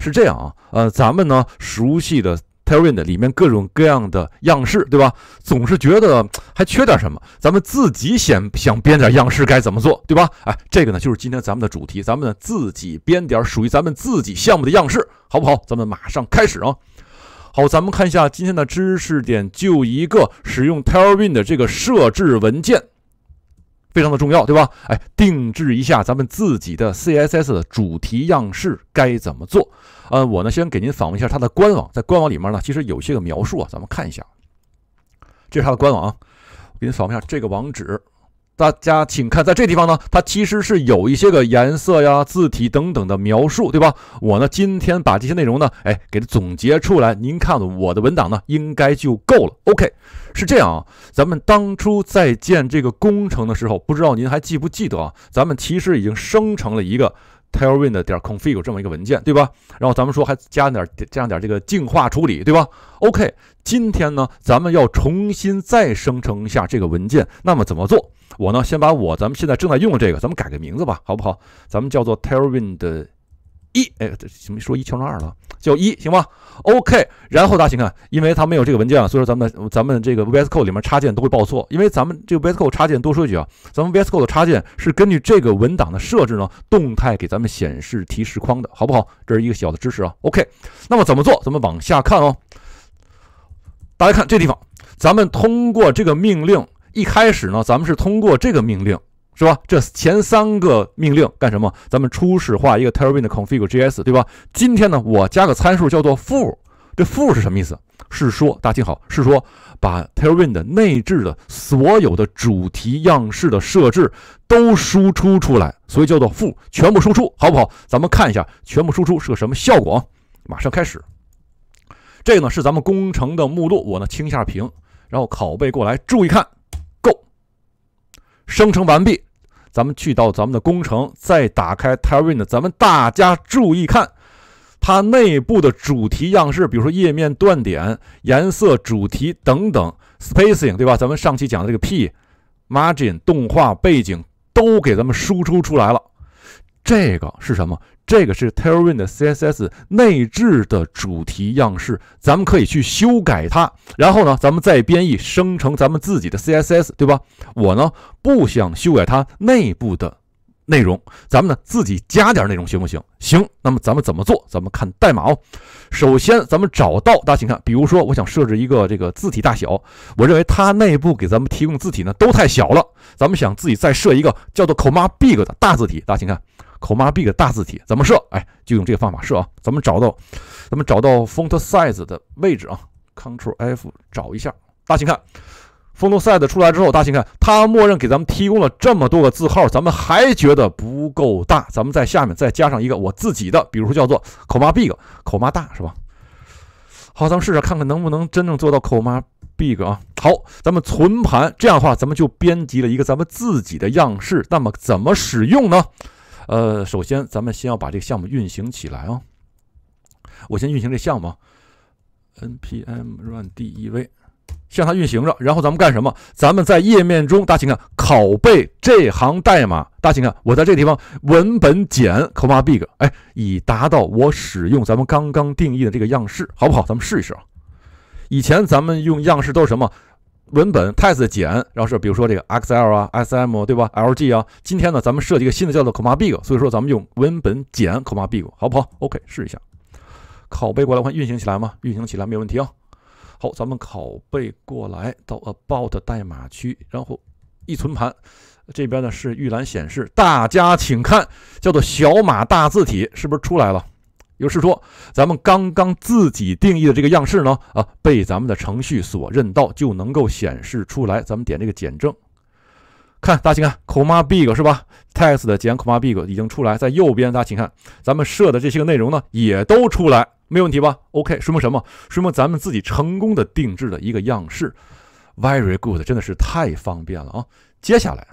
是这样啊，呃，咱们呢熟悉的 t e r r a i n 里面各种各样的样式，对吧？总是觉得还缺点什么，咱们自己想想编点样式该怎么做，对吧？哎，这个呢就是今天咱们的主题，咱们呢自己编点属于咱们自己项目的样式，好不好？咱们马上开始啊！好，咱们看一下今天的知识点，就一个使用 Tailwind 的这个设置文件。非常的重要，对吧？哎，定制一下咱们自己的 CSS 的主题样式该怎么做？呃，我呢先给您访问一下它的官网，在官网里面呢，其实有些个描述啊，咱们看一下，这是它的官网，我给您访问一下这个网址。大家请看，在这地方呢，它其实是有一些个颜色呀、字体等等的描述，对吧？我呢，今天把这些内容呢，哎，给它总结出来。您看我的文档呢，应该就够了。OK，是这样啊，咱们当初在建这个工程的时候，不知道您还记不记得啊？咱们其实已经生成了一个。tailwind 点 config 这么一个文件，对吧？然后咱们说还加点、加上点这个净化处理，对吧？OK，今天呢，咱们要重新再生成一下这个文件，那么怎么做？我呢，先把我咱们现在正在用的这个，咱们改个名字吧，好不好？咱们叫做 tailwind。一，哎，这什么说一敲成二了？叫一行吗？OK，然后大家请看，因为它没有这个文件啊，所以说咱们咱们这个 VS Code 里面插件都会报错。因为咱们这个 VS Code 插件多说一句啊，咱们 VS Code 的插件是根据这个文档的设置呢，动态给咱们显示提示框的，好不好？这是一个小的知识啊。OK，那么怎么做？咱们往下看哦。大家看这地方，咱们通过这个命令，一开始呢，咱们是通过这个命令。是吧？这前三个命令干什么？咱们初始化一个 Tailwind config js，对吧？今天呢，我加个参数叫做负。这负是什么意思？是说大家听好，是说把 Tailwind 内置的所有的主题样式的设置都输出出来，所以叫做负，全部输出，好不好？咱们看一下全部输出是个什么效果啊？马上开始。这个呢是咱们工程的目录，我呢清一下屏，然后拷贝过来，注意看。生成完毕，咱们去到咱们的工程，再打开 Tailwind，咱们大家注意看它内部的主题样式，比如说页面断点、颜色、主题等等，spacing，对吧？咱们上期讲的这个 p margin、动画、背景都给咱们输出出来了。这个是什么？这个是 Tailwind CSS 内置的主题样式，咱们可以去修改它。然后呢，咱们再编译生成咱们自己的 CSS，对吧？我呢不想修改它内部的内容，咱们呢自己加点内容行不行？行。那么咱们怎么做？咱们看代码哦。首先，咱们找到，大家请看，比如说我想设置一个这个字体大小，我认为它内部给咱们提供字体呢都太小了，咱们想自己再设一个叫做 `comma-big` 的大字体，大家请看。口妈 big 的大字体怎么设？哎，就用这个方法设啊！咱们找到，咱们找到 font size 的位置啊，Ctrl F 找一下。大家请看，font size 出来之后，大家请看，它默认给咱们提供了这么多个字号，咱们还觉得不够大，咱们在下面再加上一个我自己的，比如说叫做口妈 big 口妈大是吧？好，咱们试试看看能不能真正做到口妈 big 啊？好，咱们存盘，这样的话咱们就编辑了一个咱们自己的样式。那么怎么使用呢？呃，首先咱们先要把这个项目运行起来啊。我先运行这项目，npm run dev，让它运行着。然后咱们干什么？咱们在页面中，大家请看，拷贝这行代码，大家请看，我在这个地方文本减 comma big，哎，以达到我使用咱们刚刚定义的这个样式，好不好？咱们试一试啊。以前咱们用样式都是什么？文本 t e s t 减，然后是比如说这个 xl 啊，sm 对吧，lg 啊。今天呢，咱们设计一个新的叫做 comma big，所以说咱们用文本减 comma big 好不好？OK，试一下，拷贝过来，看运行起来吗？运行起来没有问题啊。好，咱们拷贝过来到 about 代码区，然后一存盘。这边呢是预览显示，大家请看，叫做小码大字体，是不是出来了？也就是说，咱们刚刚自己定义的这个样式呢，啊，被咱们的程序所认到，就能够显示出来。咱们点这个减正，看大家请看，comma big 是吧？text 的减 comma big 已经出来，在右边。大家请看，咱们设的这些个内容呢，也都出来，没问题吧？OK，说明什么？说明咱们自己成功的定制了一个样式，very good，真的是太方便了啊！接下来，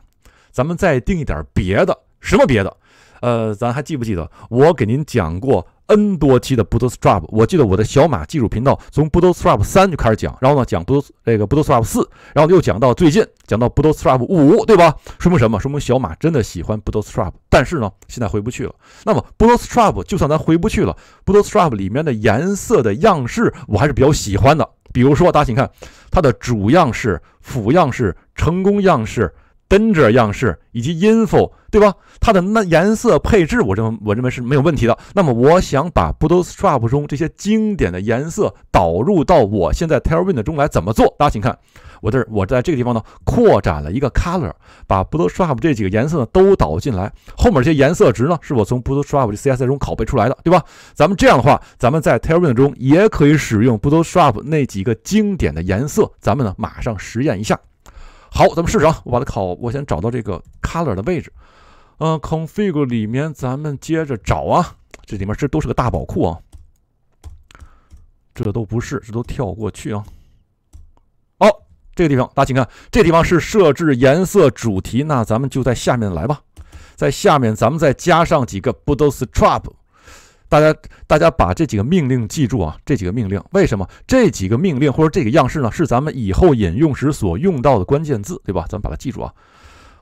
咱们再定一点别的，什么别的？呃，咱还记不记得我给您讲过？N 多期的 Bootstrap，我记得我的小马技术频道从 Bootstrap 三就开始讲，然后呢讲 b o o t s t 那个 Bootstrap 四，然后又讲到最近讲到 Bootstrap 五，对吧？说明什么？说明小马真的喜欢 Bootstrap，但是呢现在回不去了。那么 Bootstrap 就算咱回不去了，Bootstrap 里面的颜色的样式我还是比较喜欢的。比如说大家请看它的主样式、辅样式、成功样式。d n r 样式以及音符，对吧？它的那颜色配置，我认为我认为是没有问题的。那么，我想把 Bootstrap 中这些经典的颜色导入到我现在 Tailwind 中来，怎么做？大家请看，我这我在这个地方呢，扩展了一个 Color，把 Bootstrap 这几个颜色呢都导进来。后面这些颜色值呢，是我从 Bootstrap 的 CSS 中拷贝出来的，对吧？咱们这样的话，咱们在 Tailwind 中也可以使用 Bootstrap 那几个经典的颜色。咱们呢，马上实验一下。好，咱们试试啊！我把它考，我先找到这个 color 的位置，嗯，config 里面咱们接着找啊，这里面这都是个大宝库啊，这都不是，这都跳过去啊。好，这个地方大家请看，这地方是设置颜色主题，那咱们就在下面来吧，在下面咱们再加上几个 Bootstrap。大家，大家把这几个命令记住啊！这几个命令为什么？这几个命令或者这个样式呢？是咱们以后引用时所用到的关键字，对吧？咱们把它记住啊。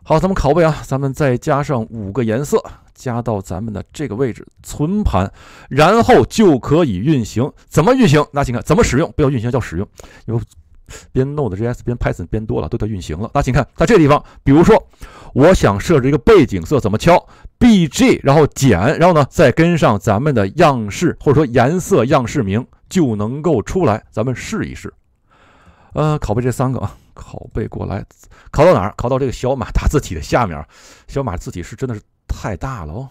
好，咱们拷贝啊，咱们再加上五个颜色，加到咱们的这个位置，存盘，然后就可以运行。怎么运行？大家看，怎么使用？不要运行，叫使用。有。边 Node.js 边 Python 边多了，都在运行了。大家请看，在这地方，比如说，我想设置一个背景色，怎么敲？bg，然后减，然后呢，再跟上咱们的样式，或者说颜色样式名，就能够出来。咱们试一试。呃，拷贝这三个啊，拷贝过来，拷到哪儿？拷到这个小马大字体的下面。小马字体是真的是太大了哦。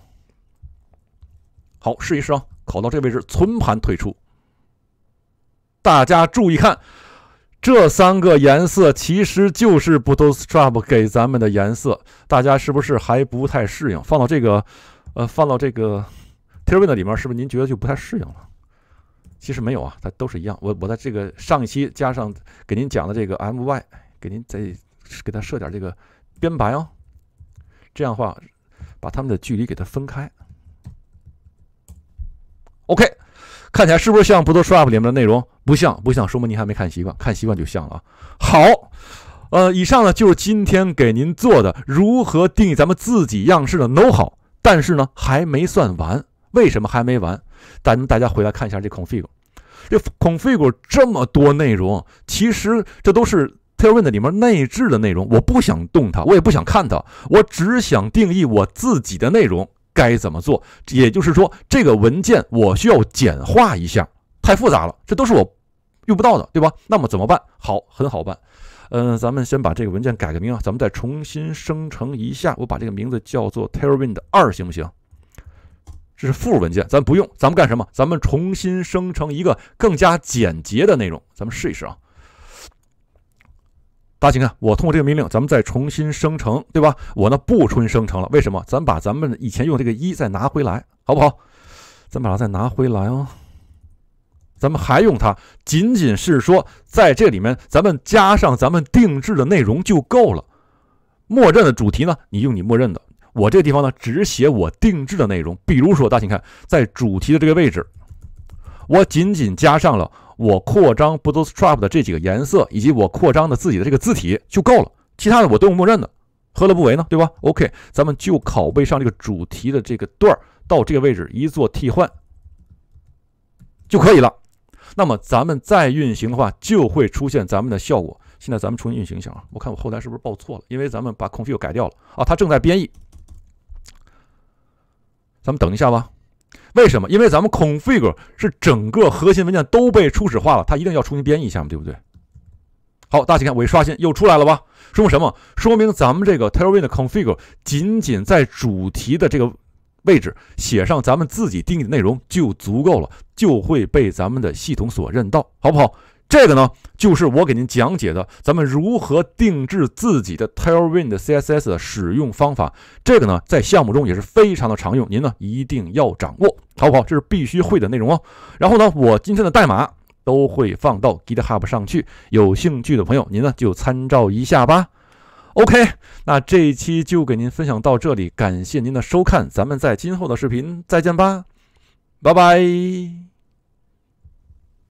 好，试一试啊，拷到这位置，存盘退出。大家注意看。这三个颜色其实就是 p h strap 给咱们的颜色，大家是不是还不太适应？放到这个，呃，放到这个 t e r i n 的里面，是不是您觉得就不太适应了？其实没有啊，它都是一样。我我在这个上一期加上给您讲的这个 my，给您再给它设点这个编排哦，这样话把它们的距离给它分开。OK，看起来是不是像 p h o t r a p 里面的内容？不像不像，说明您还没看习惯，看习惯就像了啊。好，呃，以上呢就是今天给您做的如何定义咱们自己样式的 k No，w how，但是呢还没算完，为什么还没完？咱大家回来看一下这 config，这 config 这么多内容，其实这都是 Tailwind 里面内置的内容，我不想动它，我也不想看它，我只想定义我自己的内容该怎么做。也就是说，这个文件我需要简化一下。太复杂了，这都是我用不到的，对吧？那么怎么办？好，很好办。嗯，咱们先把这个文件改个名啊，咱们再重新生成一下。我把这个名字叫做 Tailwind 二，行不行？这是副文件，咱不用。咱们干什么？咱们重新生成一个更加简洁的内容。咱们试一试啊。大家请看，我通过这个命令，咱们再重新生成，对吧？我呢不重新生成了，为什么？咱把咱们以前用这个一再拿回来，好不好？咱把它再拿回来啊。咱们还用它，仅仅是说在这里面，咱们加上咱们定制的内容就够了。默认的主题呢，你用你默认的。我这个地方呢，只写我定制的内容。比如说，大家请看，在主题的这个位置，我仅仅加上了我扩张 Bootstrap 的这几个颜色，以及我扩张的自己的这个字体就够了。其他的我都用默认的。何乐不为呢？对吧？OK，咱们就拷贝上这个主题的这个段儿，到这个位置一做替换就可以了。那么咱们再运行的话，就会出现咱们的效果。现在咱们重新运行一下啊，我看我后台是不是报错了，因为咱们把 config 改掉了啊，它正在编译。咱们等一下吧，为什么？因为咱们 config 是整个核心文件都被初始化了，它一定要重新编译一下嘛，对不对？好，大家看，我一刷新又出来了吧？说明什么？说明咱们这个 t e r r i n 的 config，仅仅在主题的这个位置写上咱们自己定义的内容就足够了。就会被咱们的系统所认到，好不好？这个呢，就是我给您讲解的，咱们如何定制自己的 Tailwind CSS 的使用方法。这个呢，在项目中也是非常的常用，您呢一定要掌握，好不好？这是必须会的内容哦。然后呢，我今天的代码都会放到 GitHub 上去，有兴趣的朋友，您呢就参照一下吧。OK，那这一期就给您分享到这里，感谢您的收看，咱们在今后的视频再见吧。拜拜。